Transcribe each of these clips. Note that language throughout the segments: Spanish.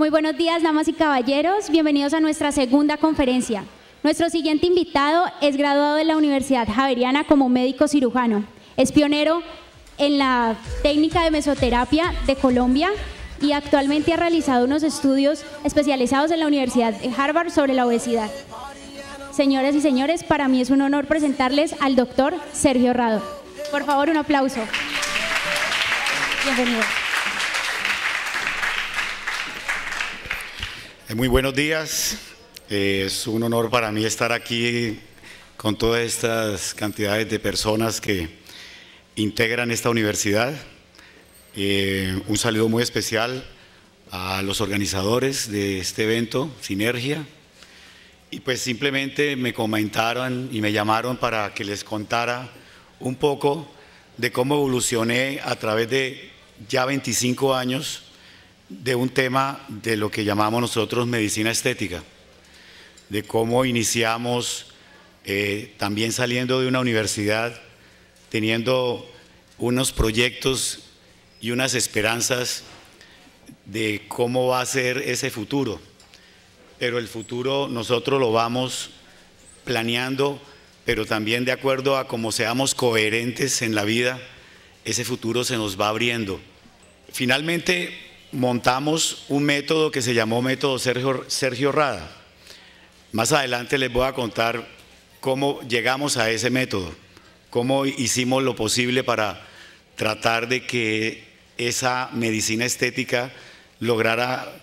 Muy buenos días, damas y caballeros. Bienvenidos a nuestra segunda conferencia. Nuestro siguiente invitado es graduado de la Universidad Javeriana como médico cirujano. Es pionero en la técnica de mesoterapia de Colombia y actualmente ha realizado unos estudios especializados en la Universidad de Harvard sobre la obesidad. Señoras y señores, para mí es un honor presentarles al doctor Sergio Rado. Por favor, un aplauso. Bienvenido. Eh, muy buenos días. Es un honor para mí estar aquí con todas estas cantidades de personas que integran esta universidad. Eh, un saludo muy especial a los organizadores de este evento, Sinergia. Y pues simplemente me comentaron y me llamaron para que les contara un poco de cómo evolucioné a través de ya 25 años de un tema de lo que llamamos nosotros medicina estética, de cómo iniciamos eh, también saliendo de una universidad, teniendo unos proyectos y unas esperanzas de cómo va a ser ese futuro. Pero el futuro nosotros lo vamos planeando, pero también de acuerdo a cómo seamos coherentes en la vida, ese futuro se nos va abriendo. Finalmente, montamos un método que se llamó método Sergio, Rada. Más adelante les voy a contar cómo llegamos a ese método, cómo hicimos lo posible para tratar de que esa medicina estética lograra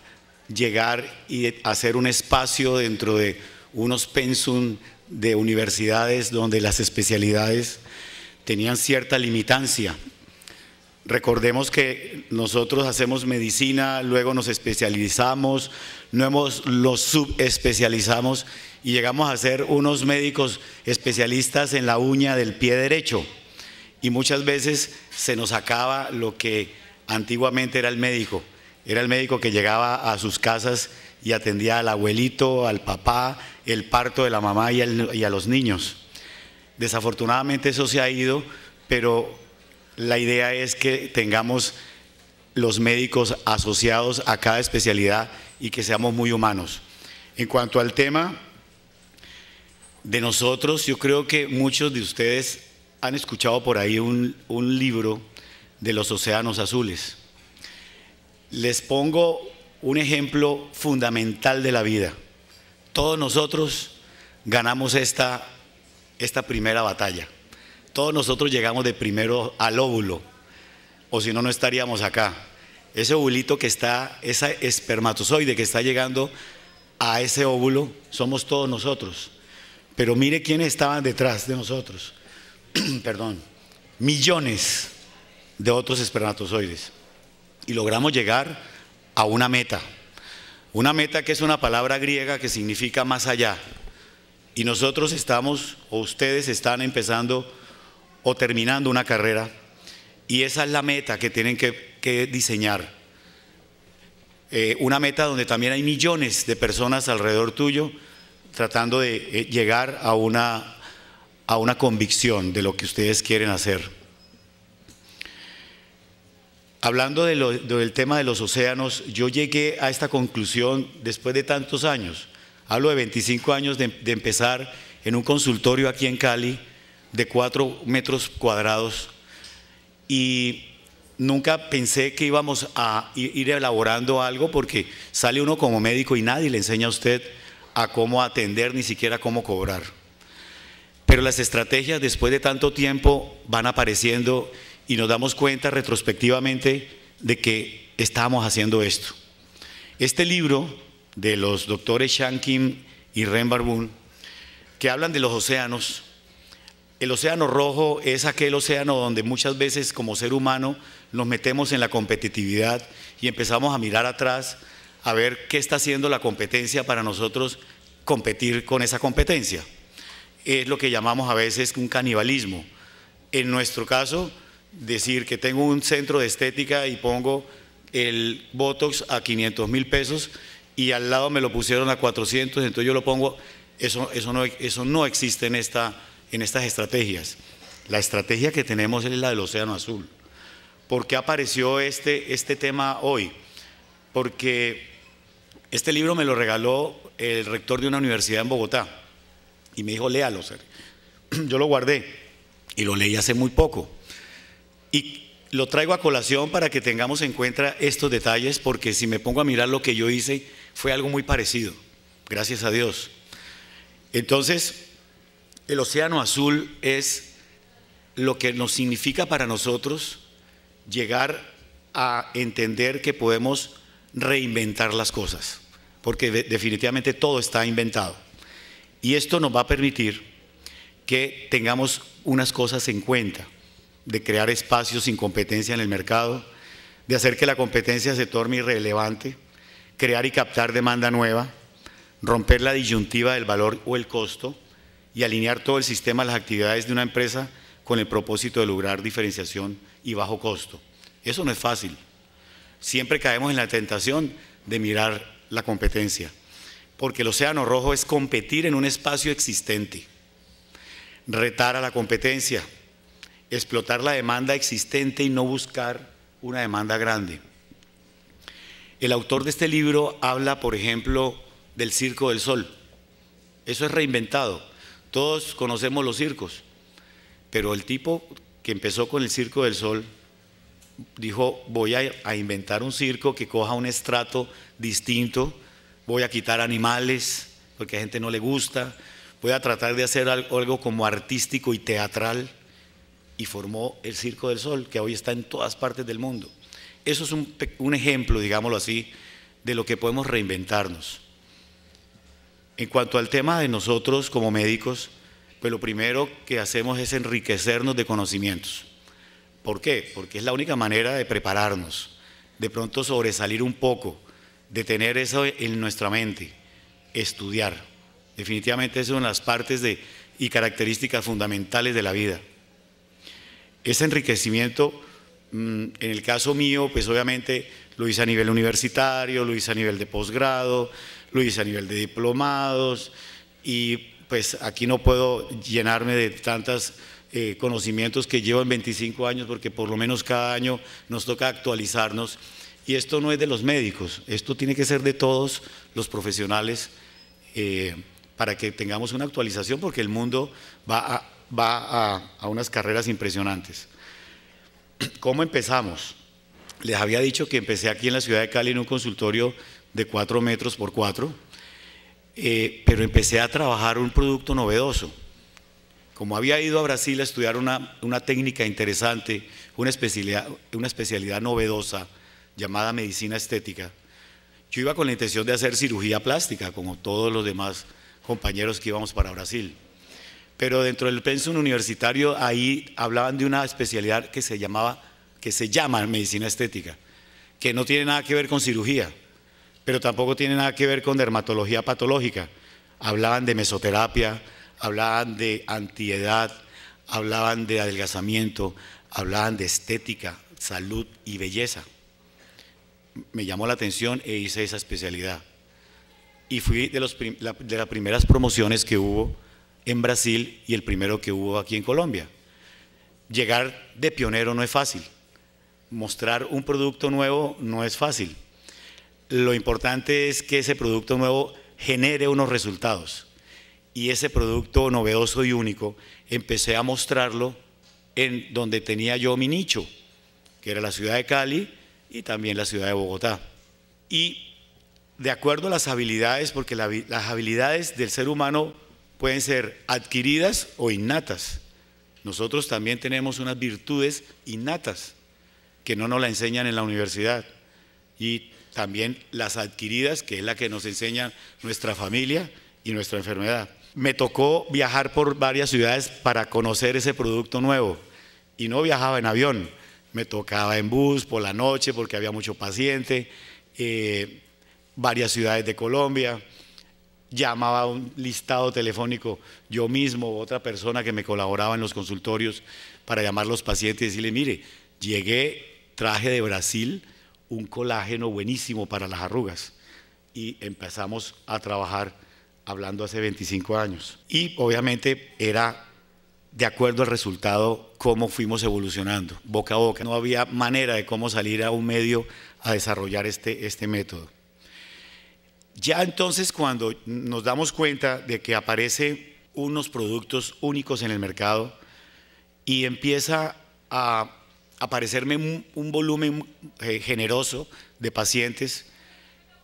llegar y hacer un espacio dentro de unos pensum de universidades donde las especialidades tenían cierta limitancia Recordemos que nosotros hacemos medicina, luego nos especializamos, hemos los subespecializamos y llegamos a ser unos médicos especialistas en la uña del pie derecho. Y muchas veces se nos acaba lo que antiguamente era el médico. Era el médico que llegaba a sus casas y atendía al abuelito, al papá, el parto de la mamá y a los niños. Desafortunadamente eso se ha ido, pero la idea es que tengamos los médicos asociados a cada especialidad y que seamos muy humanos. En cuanto al tema de nosotros, yo creo que muchos de ustedes han escuchado por ahí un, un libro de los océanos azules. Les pongo un ejemplo fundamental de la vida. Todos nosotros ganamos esta, esta primera batalla. Todos nosotros llegamos de primero al óvulo, o si no, no estaríamos acá. Ese ovulito que está, ese espermatozoide que está llegando a ese óvulo, somos todos nosotros. Pero mire quiénes estaban detrás de nosotros. Perdón. Millones de otros espermatozoides. Y logramos llegar a una meta. Una meta que es una palabra griega que significa más allá. Y nosotros estamos, o ustedes están empezando o terminando una carrera. Y esa es la meta que tienen que, diseñar. Eh, una meta donde también hay millones de personas alrededor tuyo tratando de eh, llegar a una, a una convicción de lo que ustedes quieren hacer. Hablando del tema de los océanos, yo llegué a esta conclusión después de tantos años. Hablo de 25 años de empezar en un consultorio aquí en Cali, de cuatro metros cuadrados y nunca pensé que íbamos a ir elaborando algo porque sale uno como médico y nadie le enseña a usted a cómo atender, ni siquiera cómo cobrar. Pero las estrategias después de tanto tiempo van apareciendo y nos damos cuenta retrospectivamente de que estábamos haciendo esto. Este libro de los doctores Shankin y Ren que hablan de los océanos, el océano rojo es aquel océano donde muchas veces como ser humano nos metemos en la competitividad y empezamos a mirar atrás a ver qué está haciendo la competencia para nosotros competir con esa competencia. Es lo que llamamos a veces un canibalismo. En nuestro caso, decir que tengo un centro de estética y pongo el Botox a 500 mil pesos y al lado me lo pusieron a 400, entonces yo lo pongo, eso, eso, no, eso no existe en esta en estas estrategias. La estrategia que tenemos es la del Océano Azul. ¿Por qué apareció este, este tema hoy? Porque este libro me lo regaló el rector de una universidad en Bogotá y me dijo, léalo. Yo lo guardé y lo leí hace muy poco. Y lo traigo a colación para que tengamos en cuenta estos detalles, porque si me pongo a mirar lo que yo hice, fue algo muy parecido, gracias a Dios. Entonces, el Océano Azul es lo que nos significa para nosotros llegar a entender que podemos reinventar las cosas, porque definitivamente todo está inventado. Y esto nos va a permitir que tengamos unas cosas en cuenta, de crear espacios sin competencia en el mercado, de hacer que la competencia se torne irrelevante, crear y captar demanda nueva, romper la disyuntiva del valor o el costo, y alinear todo el sistema a las actividades de una empresa con el propósito de lograr diferenciación y bajo costo. Eso no es fácil. Siempre caemos en la tentación de mirar la competencia, porque el Océano Rojo es competir en un espacio existente, retar a la competencia, explotar la demanda existente y no buscar una demanda grande. El autor de este libro habla, por ejemplo, del Circo del Sol. Eso es reinventado. Todos conocemos los circos, pero el tipo que empezó con el Circo del Sol dijo, voy a, inventar un circo que coja un estrato distinto, voy a quitar animales, porque a gente no le gusta, voy a tratar de hacer algo como artístico y teatral, y formó el Circo del Sol, que hoy está en todas partes del mundo. Eso es un ejemplo, digámoslo así, de lo que podemos reinventarnos. En cuanto al tema de nosotros como médicos, pues lo primero que hacemos es enriquecernos de conocimientos. ¿Por qué? Porque es la única manera de prepararnos, de pronto sobresalir un poco, de tener eso en nuestra mente, estudiar. Definitivamente es una de las partes y características fundamentales de la vida. Ese enriquecimiento, mm, en el caso mío, pues obviamente lo hice a nivel universitario, lo hice a nivel de posgrado, Luis, a nivel de diplomados y pues aquí no puedo llenarme de tantos eh, conocimientos que llevo en 25 años porque por lo menos cada año nos toca actualizarnos y esto no es de los médicos, esto tiene que ser de todos los profesionales eh, para que tengamos una actualización porque el mundo va a, a unas carreras impresionantes. ¿Cómo empezamos? Les había dicho que empecé aquí en la ciudad de Cali en un consultorio de cuatro metros por cuatro, eh, pero empecé a trabajar un producto novedoso. Como había ido a Brasil a estudiar una, una técnica interesante, una especialidad, una especialidad novedosa llamada medicina estética, yo iba con la intención de hacer cirugía plástica, como todos los demás compañeros que íbamos para Brasil. Pero dentro del pensum universitario ahí hablaban de una especialidad que se llamaba que se llama medicina estética, que no tiene nada que ver con cirugía, pero tampoco tiene nada que ver con dermatología patológica. Hablaban de mesoterapia, hablaban de antiedad, hablaban de adelgazamiento, hablaban de estética, salud y belleza. Me llamó la atención e hice esa especialidad. Y fui de, de las primeras promociones que hubo en Brasil y el primero que hubo aquí en Colombia. Llegar de pionero no es fácil mostrar un producto nuevo no es fácil. Lo importante es que ese producto nuevo genere unos resultados. Y ese producto novedoso y único empecé a mostrarlo en donde tenía yo mi nicho, que era la ciudad de Cali y también la ciudad de Bogotá. Y de acuerdo a las habilidades, porque las habilidades del ser humano pueden ser adquiridas o innatas. Nosotros también tenemos unas virtudes innatas que no nos la enseñan en la universidad y también las adquiridas, que es la que nos enseña nuestra familia y nuestra enfermedad. Me tocó viajar por varias ciudades para conocer ese producto nuevo y no viajaba en avión, me tocaba en bus por la noche porque había mucho paciente, eh, varias ciudades de Colombia, llamaba a un listado telefónico yo mismo otra persona que me colaboraba en los consultorios para llamar a los pacientes y decirle, mire, llegué traje de Brasil un colágeno buenísimo para las arrugas y empezamos a trabajar hablando hace 25 años. Y obviamente era de acuerdo al resultado cómo fuimos evolucionando, boca a boca. No había manera de cómo salir a un medio a desarrollar este, este método. Ya entonces cuando nos damos cuenta de que aparecen unos productos únicos en el mercado y empieza a aparecerme un, volumen eh, generoso de pacientes,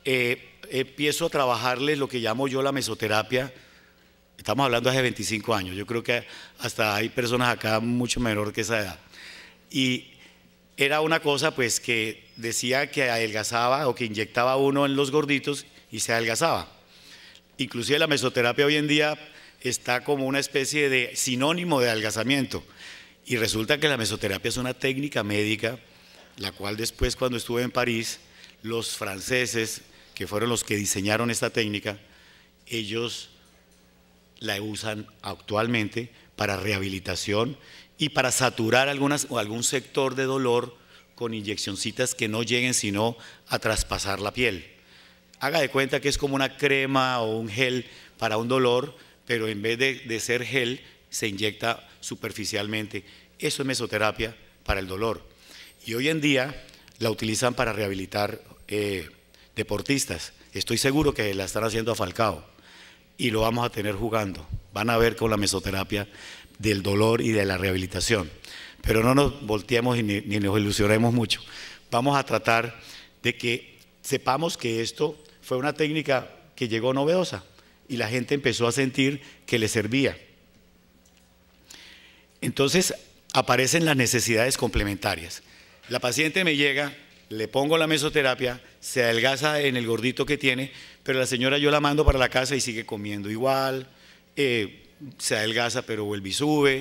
eh, empiezo a trabajarles lo que llamo yo la mesoterapia. Estamos hablando hace 25 años, yo creo que hasta hay personas acá mucho menor que esa edad. Y era una cosa pues que decía que adelgazaba o que inyectaba uno en los gorditos y se adelgazaba. Inclusive la mesoterapia hoy en día está como una especie de sinónimo de adelgazamiento. Y resulta que la mesoterapia es una técnica médica, la cual después cuando estuve en París, los franceses, que fueron los que diseñaron esta técnica, ellos la usan actualmente para rehabilitación y para saturar algunas, o algún sector de dolor con inyeccioncitas que no lleguen sino a traspasar la piel. Haga de cuenta que es como una crema o un gel para un dolor, pero en vez de ser gel, se inyecta superficialmente. Eso es mesoterapia para el dolor. Y hoy en día la utilizan para rehabilitar eh, deportistas. Estoy seguro que la están haciendo a Falcao y lo vamos a tener jugando. Van a ver con la mesoterapia del dolor y de la rehabilitación. Pero no nos volteemos ni nos ilusionemos mucho. Vamos a tratar de que sepamos que esto fue una técnica que llegó novedosa y la gente empezó a sentir que le servía. Entonces aparecen las necesidades complementarias. La paciente me llega, le pongo la mesoterapia, se adelgaza en el gordito que tiene, pero la señora yo la mando para la casa y sigue comiendo igual, eh, se adelgaza pero vuelve y sube.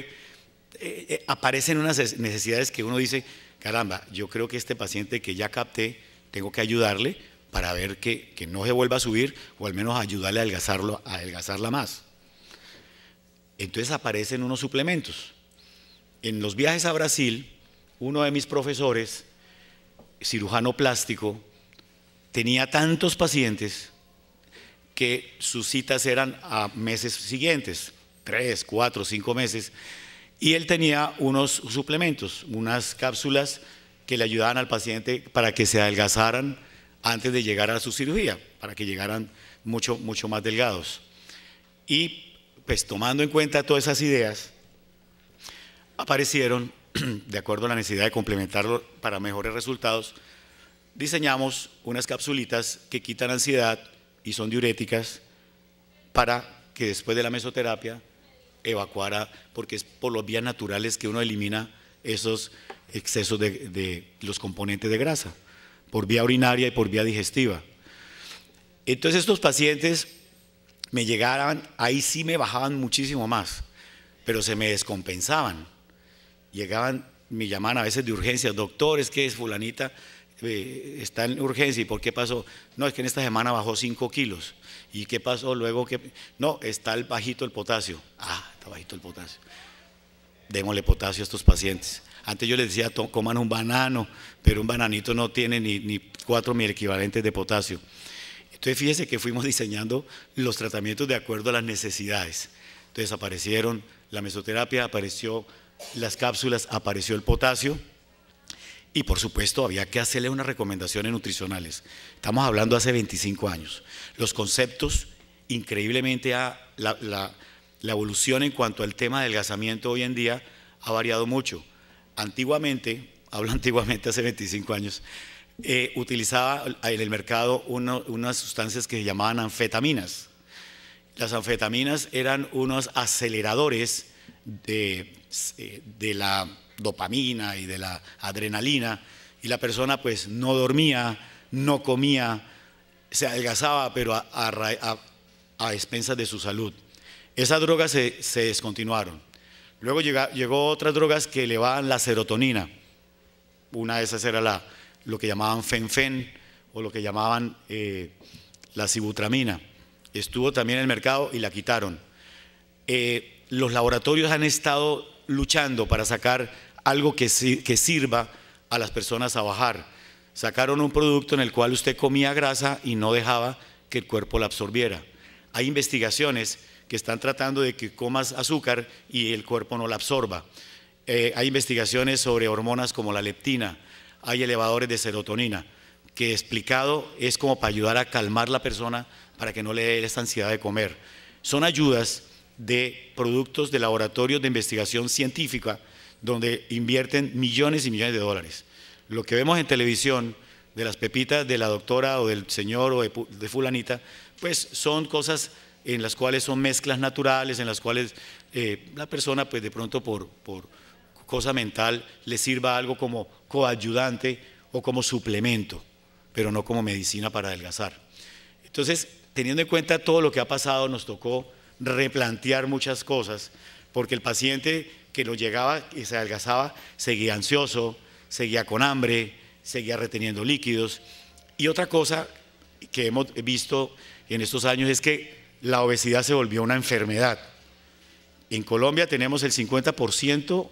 Eh, eh, aparecen unas necesidades que uno dice, caramba, yo creo que este paciente que ya capté, tengo que ayudarle para ver que, no se vuelva a subir o al menos ayudarle a, adelgazarlo, a adelgazarla más. Entonces aparecen unos suplementos en los viajes a Brasil, uno de mis profesores, cirujano plástico, tenía tantos pacientes que sus citas eran a meses siguientes, tres, cuatro, cinco meses, y él tenía unos suplementos, unas cápsulas que le ayudaban al paciente para que se adelgazaran antes de llegar a su cirugía, para que llegaran mucho, mucho más delgados. Y pues tomando en cuenta todas esas ideas, aparecieron, de acuerdo a la necesidad de complementarlo para mejores resultados, diseñamos unas capsulitas que quitan ansiedad y son diuréticas para que después de la mesoterapia evacuara, porque es por los vías naturales que uno elimina esos excesos de, de, los componentes de grasa, por vía urinaria y por vía digestiva. Entonces estos pacientes me llegaban, ahí sí me bajaban muchísimo más, pero se me descompensaban llegaban, me llamaban a veces de urgencia, doctor, es que es fulanita, eh, está en urgencia, ¿y por qué pasó? No, es que en esta semana bajó 5 kilos. ¿Y qué pasó luego? que No, está el bajito el potasio. Ah, está bajito el potasio. Démosle potasio a estos pacientes. Antes yo les decía, coman un banano, pero un bananito no tiene ni, ni cuatro mil equivalentes de potasio. Entonces fíjese que fuimos diseñando los tratamientos de acuerdo a las necesidades. Entonces aparecieron la mesoterapia, apareció las cápsulas, apareció el potasio y por supuesto había que hacerle unas recomendaciones nutricionales. Estamos hablando hace 25 años. Los conceptos, increíblemente, la, evolución en cuanto al tema del gasamiento hoy en día ha variado mucho. Antiguamente, hablo antiguamente hace 25 años, eh, utilizaba en el mercado unas sustancias que se llamaban anfetaminas. Las anfetaminas eran unos aceleradores de, eh, de la dopamina y de la adrenalina, y la persona pues no dormía, no comía, se adelgazaba, pero a, expensas de su salud. Esas drogas se, descontinuaron. Luego llega, llegó otras drogas que elevaban la serotonina. Una de esas era la, lo que llamaban fenfen o lo que llamaban eh, la sibutramina. Estuvo también en el mercado y la quitaron. Eh, los laboratorios han estado luchando para sacar algo que, sirva a las personas a bajar. Sacaron un producto en el cual usted comía grasa y no dejaba que el cuerpo la absorbiera. Hay investigaciones que están tratando de que comas azúcar y el cuerpo no la absorba. Eh, hay investigaciones sobre hormonas como la leptina, hay elevadores de serotonina, que explicado es como para ayudar a calmar la persona para que no le dé esta ansiedad de comer. Son ayudas de productos de laboratorios de investigación científica, donde invierten millones y millones de dólares. Lo que vemos en televisión de las pepitas de la doctora o del señor o de, fulanita, pues son cosas en las cuales son mezclas naturales, en las cuales eh, la persona pues de pronto por, por cosa mental le sirva algo como coayudante o como suplemento, pero no como medicina para adelgazar. Entonces, teniendo en cuenta todo lo que ha pasado, nos tocó replantear muchas cosas, porque el paciente que lo llegaba y se adelgazaba seguía ansioso, seguía con hambre, seguía reteniendo líquidos. Y otra cosa que hemos visto en estos años es que la obesidad se volvió una enfermedad. En Colombia tenemos el 50%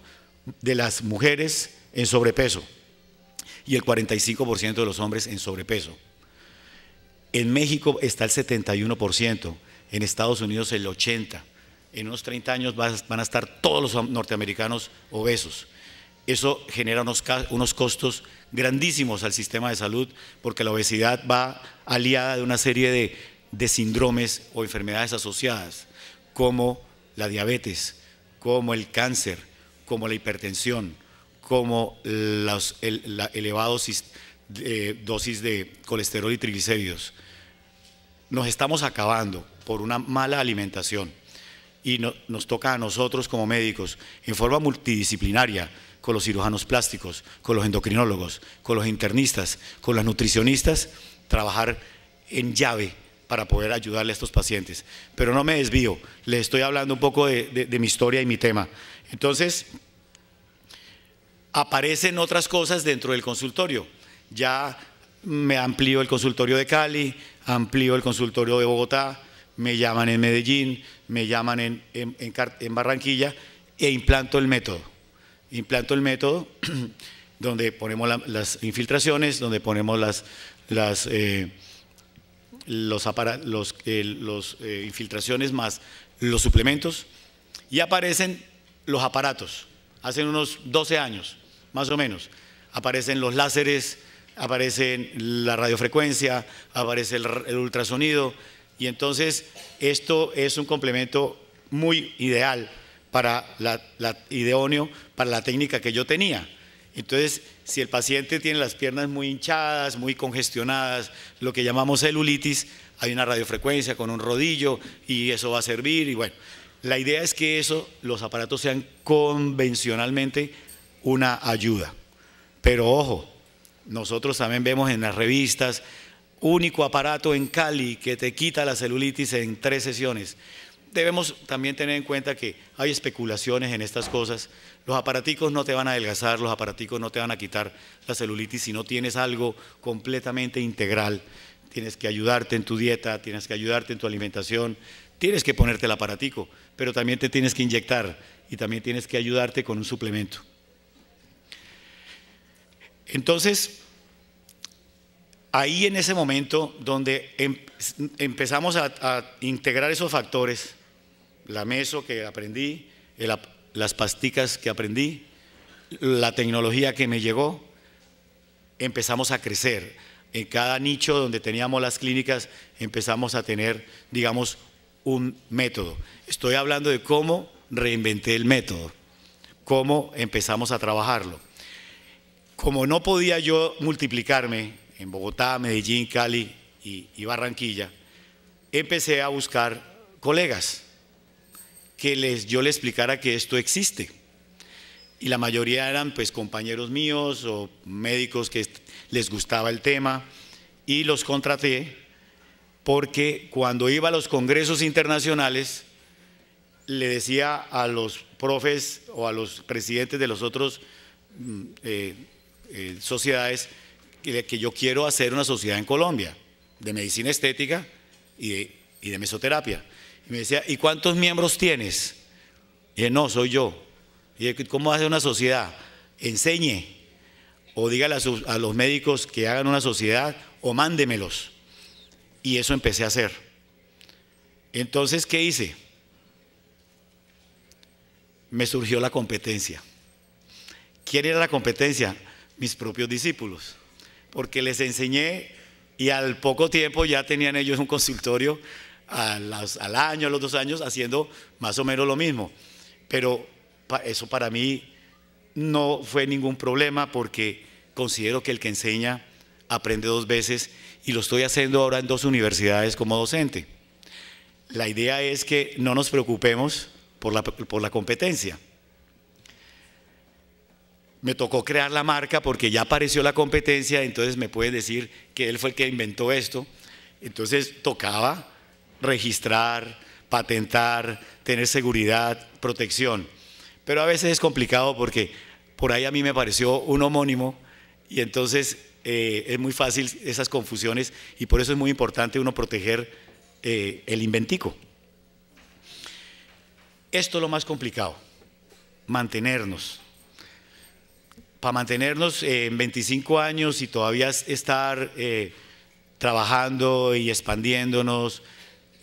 de las mujeres en sobrepeso y el 45% de los hombres en sobrepeso. En México está el 71% en Estados Unidos el 80. En unos 30 años van a estar todos los norteamericanos obesos. Eso genera unos, costos grandísimos al sistema de salud porque la obesidad va aliada de una serie de, síndromes o enfermedades asociadas, como la diabetes, como el cáncer, como la hipertensión, como la elevada eh, dosis de colesterol y triglicéridos. Nos estamos acabando por una mala alimentación. Y nos toca a nosotros como médicos, en forma multidisciplinaria, con los cirujanos plásticos, con los endocrinólogos, con los internistas, con las nutricionistas, trabajar en llave para poder ayudarle a estos pacientes. Pero no me desvío, le estoy hablando un poco de, de mi historia y mi tema. Entonces, aparecen otras cosas dentro del consultorio. Ya me amplío el consultorio de Cali, amplío el consultorio de Bogotá, me llaman en Medellín, me llaman en, Barranquilla e implanto el método. Implanto el método donde ponemos las infiltraciones, donde ponemos las, eh, los, eh, eh, infiltraciones más los suplementos y aparecen los aparatos. Hace unos 12 años, más o menos, aparecen los láseres, aparece la radiofrecuencia, aparece el ultrasonido, y entonces esto es un complemento muy ideal para la, para la técnica que yo tenía. Entonces, si el paciente tiene las piernas muy hinchadas, muy congestionadas, lo que llamamos celulitis, hay una radiofrecuencia con un rodillo y eso va a servir. Y bueno, la idea es que eso, los aparatos sean convencionalmente una ayuda. Pero ojo, nosotros también vemos en las revistas único aparato en Cali que te quita la celulitis en tres sesiones. Debemos también tener en cuenta que hay especulaciones en estas cosas. Los aparaticos no te van a adelgazar, los aparaticos no te van a quitar la celulitis si no tienes algo completamente integral. Tienes que ayudarte en tu dieta, tienes que ayudarte en tu alimentación, tienes que ponerte el aparatico, pero también te tienes que inyectar y también tienes que ayudarte con un suplemento. Entonces, ahí en ese momento donde em, empezamos a, integrar esos factores, la meso que aprendí, las pasticas que aprendí, la tecnología que me llegó, empezamos a crecer. En cada nicho donde teníamos las clínicas empezamos a tener, digamos, un método. Estoy hablando de cómo reinventé el método, cómo empezamos a trabajarlo. Como no podía yo multiplicarme en Bogotá, Medellín, Cali y, Barranquilla, empecé a buscar colegas que les, yo les explicara que esto existe. Y la mayoría eran pues compañeros míos o médicos que les gustaba el tema y los contraté porque cuando iba a los congresos internacionales le decía a los profes o a los presidentes de los otros mm, eh, eh, sociedades que yo quiero hacer una sociedad en Colombia de medicina estética y de, mesoterapia. Y me decía, ¿y cuántos miembros tienes? Y dije, no, soy yo. Y dije, ¿cómo hace una sociedad? Enseñe o dígale a, a los médicos que hagan una sociedad o mándemelos. Y eso empecé a hacer. Entonces, ¿qué hice? Me surgió la competencia. ¿Quién era la competencia? Mis propios discípulos porque les enseñé y al poco tiempo ya tenían ellos un consultorio al año, a los dos años, haciendo más o menos lo mismo. Pero eso para mí no fue ningún problema porque considero que el que enseña aprende dos veces y lo estoy haciendo ahora en dos universidades como docente. La idea es que no nos preocupemos por la competencia me tocó crear la marca porque ya apareció la competencia, entonces me puede decir que él fue el que inventó esto. Entonces tocaba registrar, patentar, tener seguridad, protección. Pero a veces es complicado porque por ahí a mí me pareció un homónimo y entonces eh, es muy fácil esas confusiones y por eso es muy importante uno proteger eh, el inventico. Esto es lo más complicado, mantenernos para mantenernos eh, en 25 años y todavía estar eh, trabajando y expandiéndonos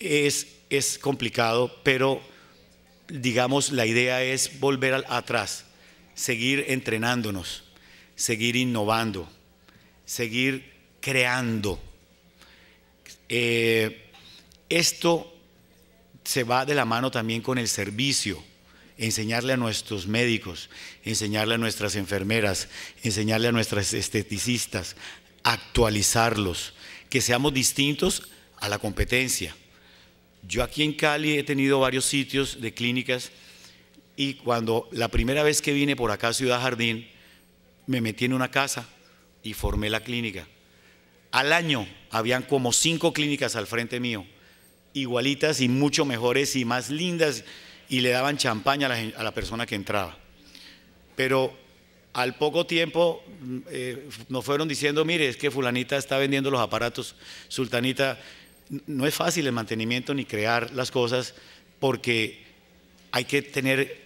es, complicado, pero digamos la idea es volver atrás, seguir entrenándonos, seguir innovando, seguir creando. Eh, esto se va de la mano también con el servicio enseñarle a nuestros médicos, enseñarle a nuestras enfermeras, enseñarle a nuestras esteticistas, actualizarlos, que seamos distintos a la competencia. Yo aquí en Cali he tenido varios sitios de clínicas y cuando la primera vez que vine por acá a Ciudad Jardín, me metí en una casa y formé la clínica. Al año habían como cinco clínicas al frente mío, igualitas y mucho mejores y más lindas y le daban champaña a la, persona que entraba. Pero al poco tiempo mm, eh, nos fueron diciendo, mire, es que fulanita está vendiendo los aparatos, sultanita, no es fácil el mantenimiento ni crear las cosas porque hay que tener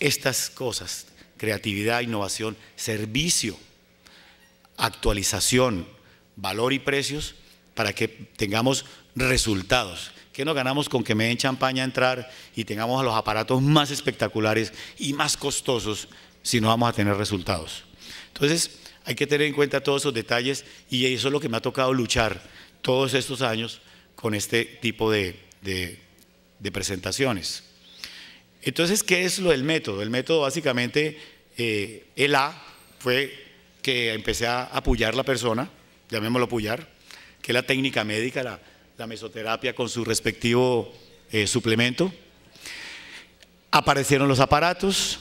estas cosas, creatividad, innovación, servicio, actualización, valor y precios para que tengamos resultados. ¿Qué no ganamos con que me den champaña a entrar y tengamos a los aparatos más espectaculares y más costosos si no vamos a tener resultados? Entonces, hay que tener en cuenta todos esos detalles y eso es lo que me ha tocado luchar todos estos años con este tipo de, presentaciones. Entonces, ¿qué es lo del método? El método básicamente, eh, el A fue que empecé a apoyar la persona, llamémoslo apoyar, que es la técnica médica, la, la mesoterapia con su respectivo eh, suplemento. Aparecieron los aparatos,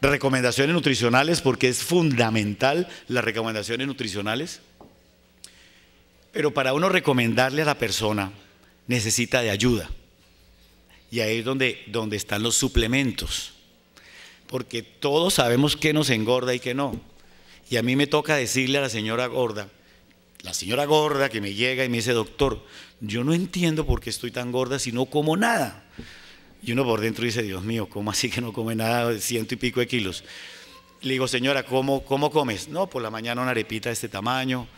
recomendaciones nutricionales, porque es fundamental las recomendaciones nutricionales. Pero para uno recomendarle a la persona necesita de ayuda. Y ahí es donde, donde están los suplementos. Porque todos sabemos qué nos engorda y qué no. Y a mí me toca decirle a la señora gorda, la señora gorda que me llega y me dice, doctor, yo no entiendo por qué estoy tan gorda si no como nada. Y uno por dentro dice, Dios mío, ¿cómo así que no come nada? de Ciento y pico de kilos. Le digo, señora, ¿cómo, cómo comes? No, por la mañana una arepita de este tamaño,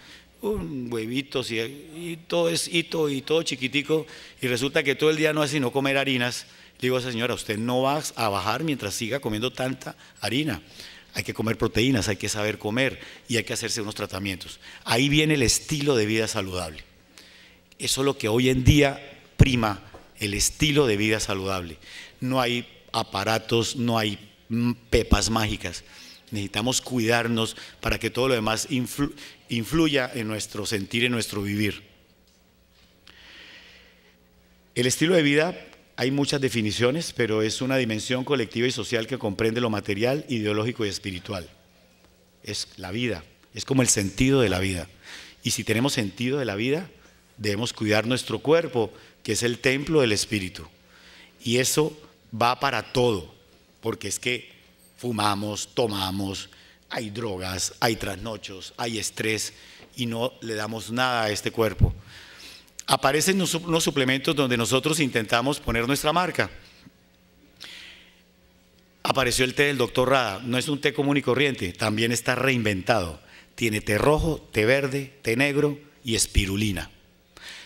un huevito, y, todo es hito y todo chiquitico. Y resulta que todo el día no hace sino comer harinas. Le digo, esa señora, usted no va a bajar mientras siga comiendo tanta harina hay que comer proteínas, hay que saber comer y hay que hacerse unos tratamientos. Ahí viene el estilo de vida saludable. Eso es lo que hoy en día prima, el estilo de vida saludable. No hay aparatos, no hay mm, pepas mágicas. Necesitamos cuidarnos para que todo lo demás influya en nuestro sentir, en nuestro vivir. El estilo de vida hay muchas definiciones, pero es una dimensión colectiva y social que comprende lo material, ideológico y espiritual. Es la vida, es como el sentido de la vida. Y si tenemos sentido de la vida, debemos cuidar nuestro cuerpo, que es el templo del espíritu. Y eso va para todo, porque es que fumamos, tomamos, hay drogas, hay trasnochos, hay estrés y no le damos nada a este cuerpo aparecen unos suplementos donde nosotros intentamos poner nuestra marca. Apareció el té del doctor Rada, no es un té común y corriente, también está reinventado. Tiene té rojo, té verde, té negro y espirulina.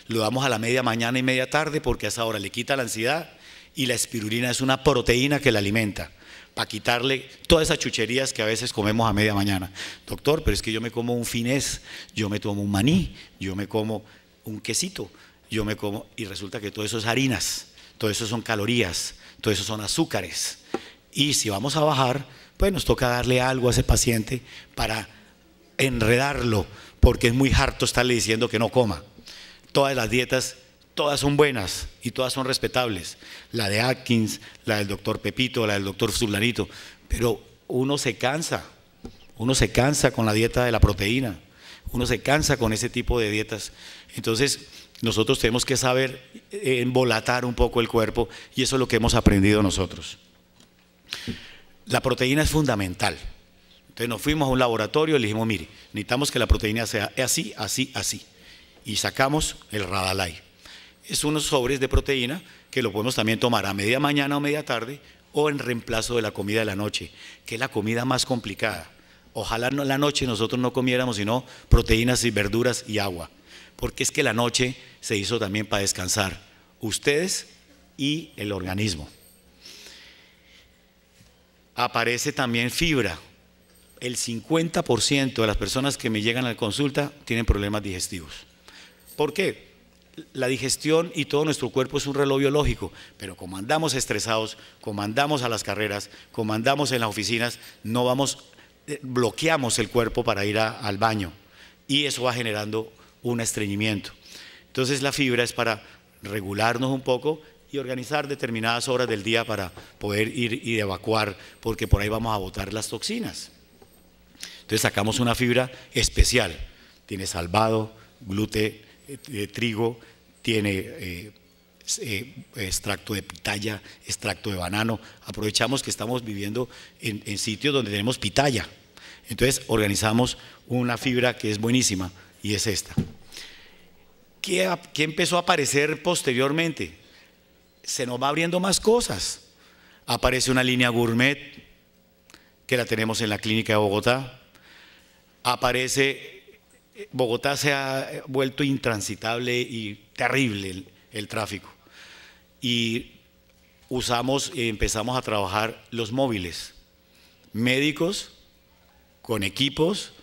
Lo damos a la media mañana y media tarde porque a esa hora le quita la ansiedad y la espirulina es una proteína que la alimenta para quitarle todas esas chucherías que a veces comemos a media mañana. Doctor, pero es que yo me como un finés, yo me tomo un maní, yo me como un quesito, yo me como y resulta que todo eso es harinas, todo eso son calorías, todo eso son azúcares. Y si vamos a bajar, pues nos toca darle algo a ese paciente para enredarlo, porque es muy harto estarle diciendo que no coma. Todas las dietas, todas son buenas y todas son respetables. La de Atkins, la del doctor Pepito, la del doctor Fulanito, pero uno se cansa, uno se cansa con la dieta de la proteína uno se cansa con ese tipo de dietas. Entonces, nosotros tenemos que saber eh, embolatar un poco el cuerpo y eso es lo que hemos aprendido nosotros. La proteína es fundamental. Entonces nos fuimos a un laboratorio y le dijimos, mire, necesitamos que la proteína sea así, así, así. Y sacamos el Radalai. Es unos sobres de proteína que lo podemos también tomar a media mañana o media tarde o en reemplazo de la comida de la noche, que es la comida más complicada. Ojalá no, la noche nosotros no comiéramos sino proteínas y verduras y agua, porque es que la noche se hizo también para descansar, ustedes y el organismo. Aparece también fibra. El 50% de las personas que me llegan a la consulta tienen problemas digestivos. ¿Por qué? la digestión y todo nuestro cuerpo es un reloj biológico, pero como andamos estresados, como andamos a las carreras, como andamos en las oficinas, no vamos eh, bloqueamos el cuerpo para ir al baño y eso va generando un estreñimiento. Entonces la fibra es para regularnos un poco y organizar determinadas horas del día para poder ir y evacuar, porque por ahí vamos a botar las toxinas. Entonces sacamos una fibra especial. Tiene salvado, gluten, de eh, trigo, tiene eh, extracto de pitaya, extracto de banano. Aprovechamos que estamos viviendo en, en sitios donde tenemos pitaya entonces organizamos una fibra que es buenísima y es esta. ¿Qué, empezó a aparecer posteriormente? Se nos va abriendo más cosas. Aparece una línea gourmet que la tenemos en la clínica de Bogotá. Aparece, eh, Bogotá se ha eh, vuelto intransitable y terrible el, tráfico. Y usamos, empezamos a trabajar los móviles médicos con equipos,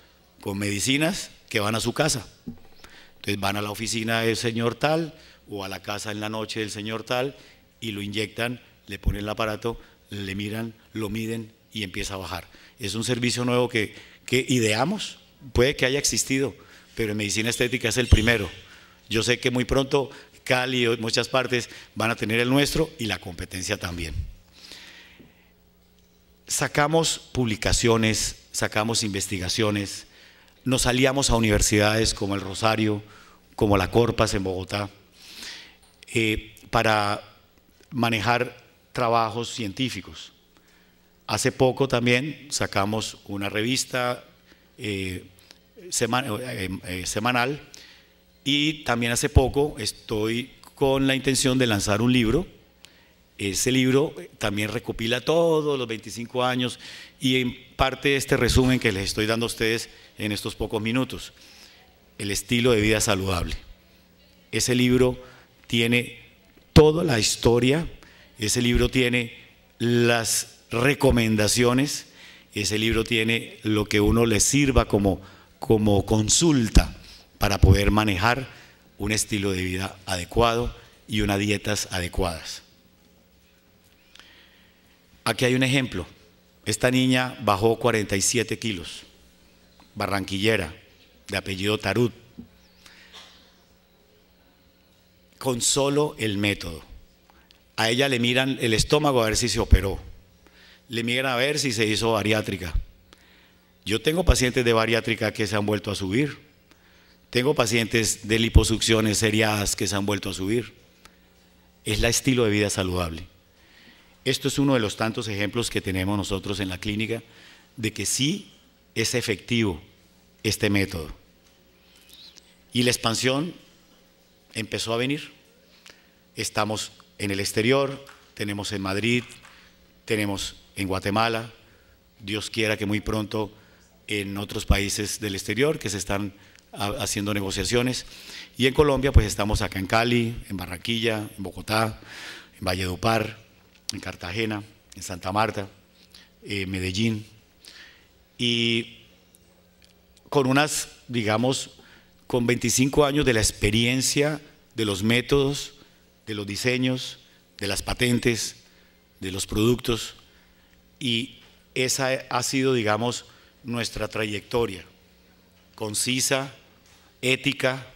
con medicinas que van a su casa. Entonces van a la oficina del señor tal o a la casa en la noche del señor tal y lo inyectan, le ponen el aparato, le miran, lo miden y empieza a bajar. Es un servicio nuevo que, ideamos, puede que haya existido, pero en medicina estética es el primero. Yo sé que muy pronto Cali y muchas partes van a tener el nuestro y la competencia también. Sacamos publicaciones sacamos investigaciones, nos aliamos a universidades como el Rosario, como la Corpas en Bogotá, eh, para manejar trabajos científicos. Hace poco también sacamos una revista eh, eh, semanal y también hace poco estoy con la intención de lanzar un libro ese libro eh, también recopila todos los 25 años y en parte este resumen que les estoy dando a ustedes en estos pocos minutos. El estilo de vida saludable. Ese libro tiene toda la historia, ese libro tiene las recomendaciones, ese libro tiene lo que uno le sirva como, como consulta para poder manejar un estilo de vida adecuado y unas dietas adecuadas. Aquí hay un ejemplo. Esta niña bajó 47 kilos, barranquillera, de apellido Tarut, con solo el método. A ella le miran el estómago a ver si se operó, le miran a ver si se hizo bariátrica. Yo tengo pacientes de bariátrica que se han vuelto a subir, tengo pacientes de liposucciones seriadas que se han vuelto a subir. Es la estilo de vida saludable. Esto es uno de los tantos ejemplos que tenemos nosotros en la clínica de que sí es efectivo este método. Y la expansión empezó a venir. Estamos en el exterior, tenemos en Madrid, tenemos en Guatemala, Dios quiera que muy pronto en otros países del exterior que se están haciendo negociaciones. Y en Colombia, pues estamos acá en Cali, en Barranquilla, en Bogotá, en Valledupar, en Cartagena, en Santa Marta, en eh, Medellín, y con unas, digamos, con 25 años de la experiencia, de los métodos, de los diseños, de las patentes, de los productos, y esa ha sido, digamos, nuestra trayectoria, concisa, ética,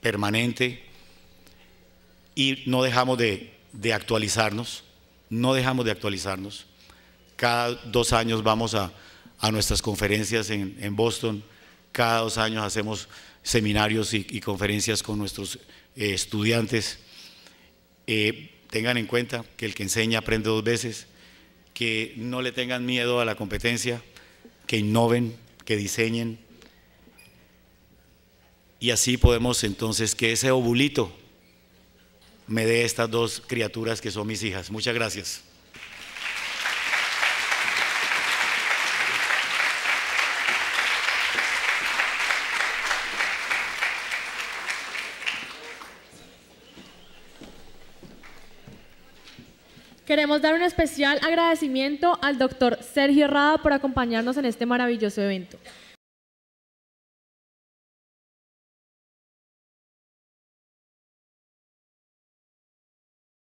permanente, y no dejamos de actualizarnos no dejamos de actualizarnos. Cada dos años vamos a, nuestras conferencias en, Boston, cada dos años hacemos seminarios y, conferencias con nuestros eh, estudiantes. Eh, tengan en cuenta que el que enseña aprende dos veces, que no le tengan miedo a la competencia, que innoven, que diseñen. Y así podemos entonces que ese ovulito me dé estas dos criaturas que son mis hijas. Muchas gracias. Queremos dar un especial agradecimiento al doctor Sergio Rada por acompañarnos en este maravilloso evento.